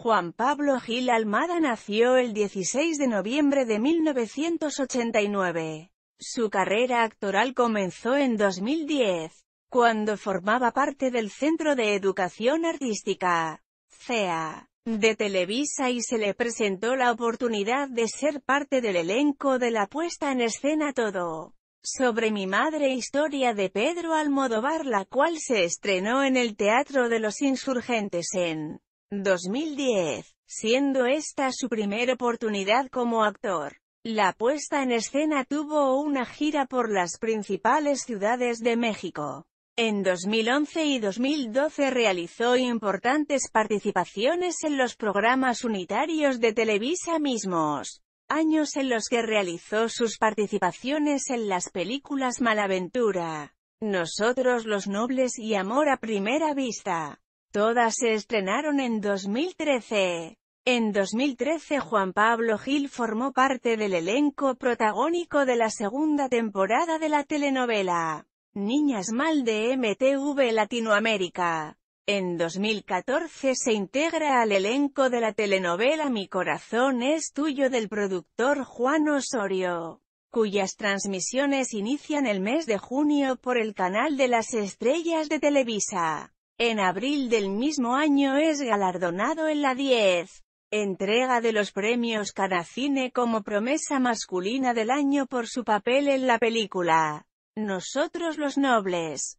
Juan Pablo Gil Almada nació el 16 de noviembre de 1989. Su carrera actoral comenzó en 2010, cuando formaba parte del Centro de Educación Artística, CEA, de Televisa y se le presentó la oportunidad de ser parte del elenco de la puesta en escena Todo. Sobre mi madre historia de Pedro Almodóvar la cual se estrenó en el Teatro de los Insurgentes en 2010, siendo esta su primera oportunidad como actor. La puesta en escena tuvo una gira por las principales ciudades de México. En 2011 y 2012 realizó importantes participaciones en los programas unitarios de Televisa mismos, años en los que realizó sus participaciones en las películas Malaventura, Nosotros los Nobles y Amor a Primera Vista. Todas se estrenaron en 2013. En 2013 Juan Pablo Gil formó parte del elenco protagónico de la segunda temporada de la telenovela Niñas Mal de MTV Latinoamérica. En 2014 se integra al elenco de la telenovela Mi corazón es tuyo del productor Juan Osorio, cuyas transmisiones inician el mes de junio por el canal de las estrellas de Televisa. En abril del mismo año es galardonado en la 10. Entrega de los premios Canacine como promesa masculina del año por su papel en la película Nosotros los Nobles.